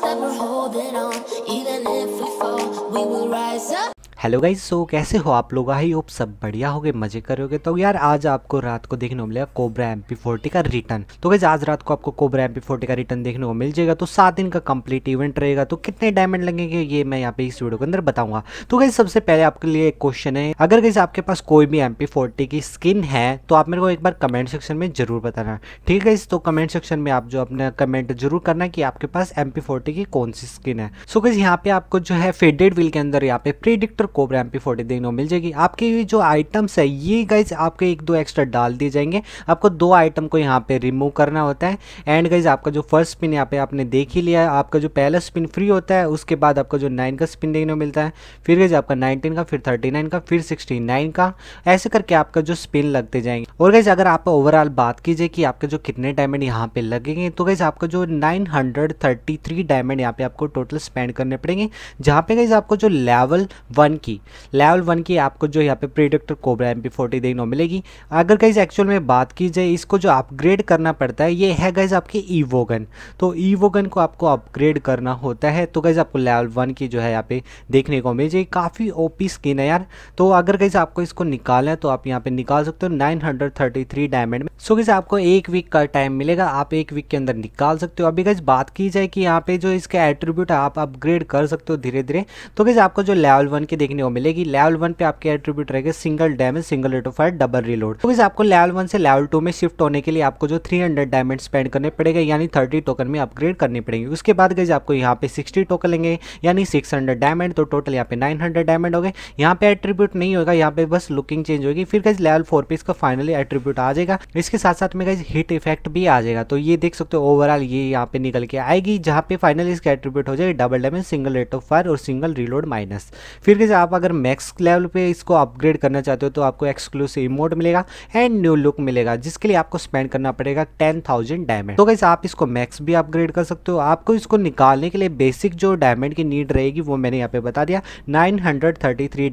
that we're holding on. Even if we fall, we will rise up. Hello guys so कैसे हो आप लोग I hope सब बढ़िया गए मजे करोगे तो यार आज आपको रात को देखने को मिलेगा कोबरा एम पी का रिटर्न तो गाइज आज रात को आपको कोबरा एम पी का रिटर्न देखने को मिल जाएगा तो सात दिन का कंप्लीट इवेंट रहेगा तो कितने डायमंड लगेंगे ये मैं यहाँ पे इस वीडियो के अंदर बताऊंगा तो गाइज सबसे पहले आपके लिए एक क्वेश्चन है अगर गाइज आपके पास कोई भी एम की स्किन है तो आप मेरे को एक बार कमेंट सेक्शन में जरूर बताना ठीक है इस तो कमेंट सेक्शन में आप जो अपना कमेंट जरूर करना की आपके पास एम की कौन सी स्किन है सो गाइज यहाँ पे आपको जो है फेडेड व्हील के अंदर यहाँ पे प्रीडिक्ट और कोबरा एम पी देखने को मिल जाएगी आपके जो आइटम्स है ये गाइज आपके एक दो एक्स्ट्रा डाल दिए जाएंगे आपको दो आइटम को यहाँ पे रिमूव करना होता है एंड गाइज आपका जो फर्स्ट स्पिन यहाँ पे आपने देख ही लिया है आपका जो पहला स्पिन फ्री होता है उसके बाद आपका जो नाइन का स्पिन देखने को मिलता है फिर गाइज आपका नाइनटीन का फिर थर्टी नाइन का फिर सिक्सटी नाइन का ऐसे करके आपका जो स्पिन लगते जाएंगे और गाइज अगर आप ओवरऑल बात कीजिए कि आपके जो कितने डायमंड यहाँ पे लगेंगे तो गाइज आपका जो nine hundred thirty three diamond यहाँ पे आपको टोटल स्पेंड करने पड़ेंगे जहाँ पे गाइज आपको जो लेवल वन की लेवल वन की आपको जो यहाँ पे प्रीडक्टर कोबरा एम पी देखने को मिलेगी अगर गाइज एक्चुअल में बात की जाए इसको जो अपग्रेड करना पड़ता है ये है गाइज आपकी ईवो गन तो ईवो गन को आपको अपग्रेड करना होता है तो गाइज आपको लेवल वन की जो है यहाँ पे देखने को मिल जाएगी काफ़ी ओपी स्किन है यार तो अगर गाइज आपको इसको निकालना है तो आप यहाँ पे निकाल सकते हो nine hundred thirty three diamond में सो गाइज आपको एक वीक का टाइम मिलेगा आप एक वीक के अंदर निकाल सकते हो अभी गाइज बात की जाए कि यहाँ पे जो इसके एट्रीब्यूट आप अपग्रेड कर सकते हो धीरे धीरे तो गाइज आपको जो लेवल वन की देखने को मिलेगी लेवल वन पे आपके एट्रीब्यूट रहेगा single damage single rate of fire double reload तो आपको लेवल वन से लेवल टू में शिफ्ट होने के लिए आपको जो थ्री हंड्रेड डायमंड स्पेंड करने पड़ेगा यानी थर्टी टोकन में अपग्रेड करने पड़ेंगे उसके बाद गई आपको यहाँ पे सिक्सटी टोकन लेंगे यानी सिक्स हंड्रेड डायमंड तो टोटल यहाँ पे नाइन हंड्रेड डायमंड हो गए यहाँ पे एट्रीब्यूट नहीं होगा यहाँ पे बस लुकिंग चेंज होगी फिर गई लेवल फोर पे इसका फाइनली एट्रीब्यूट आ जाएगा इसके साथ साथ में गई हिट इफेक्ट भी आ जाएगा तो ये देख सकते हो ओवरऑल ये यहाँ पे निकल के आएगी जहाँ पे फाइनली इसका एट्रीब्यूट हो जाएगा double diamond single rate of fire और सिंगल रिलोड माइनस फिर गई आप अगर मैक्स लेवल पे इसको अपग्रेड करना चाहते हो तो आपको एक्सक्लूसिव इमोट मिलेगा एंड न्यू लुक मिलेगा जिसके लिए आपको स्पेंड करना पड़ेगा टेन थाउजेंड डायमंड तो कैसे आप इसको मैक्स भी अपग्रेड कर सकते हो आपको इसको निकालने के लिए बेसिक जो डायमंड की नीड रहेगी वो मैंने यहाँ पे बता दिया नाइन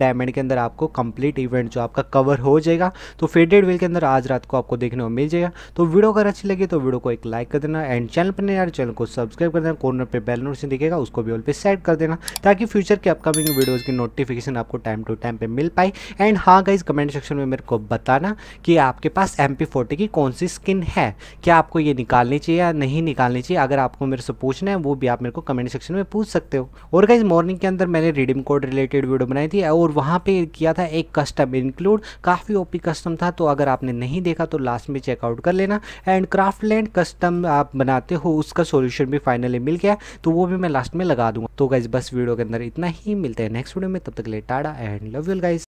डायमंड के अंदर आपको कंप्लीट इवेंट जो आपका कवर हो जाएगा तो फेडेड वेल के अंदर आज रात को आपको देखने को मिल जाएगा तो वीडियो अगर अच्छी लगी तो वीडियो को एक लाइक कर देना एंड चैनल पर नहीं चैनल को सब्सक्राइब कर देना कॉर्नर पर बेल से दिखेगा उसको भी ऑल पे सेट कर देना ताकि फ्यूचर के अपकमिंग वीडियोज़ की नोटिफिक नोटिफिकेशन आपको टाइम टू टाइम पे मिल पाए एंड हाँ गई कमेंट सेक्शन में मेरे को बताना कि आपके पास एम की कौन सी स्किन है क्या आपको ये निकालनी चाहिए या नहीं निकालनी चाहिए अगर आपको मेरे से पूछना है वो भी आप मेरे को कमेंट सेक्शन में पूछ सकते हो और गाइज मॉर्निंग के अंदर मैंने रिडीम कोड रिलेटेड वीडियो बनाई थी और वहाँ पे किया था एक कस्टम इंक्लूड काफ़ी ओपी कस्टम था तो अगर आपने नहीं देखा तो लास्ट में चेकआउट कर लेना एंड क्राफ्ट लैंड कस्टम आप बनाते हो उसका सोल्यूशन भी फाइनली मिल गया तो वो भी मैं लास्ट में लगा दूंगा तो गाइज बस वीडियो के अंदर इतना ही मिलता है नेक्स्ट वीडियो में तब तक Tiglet Tada and love you guys.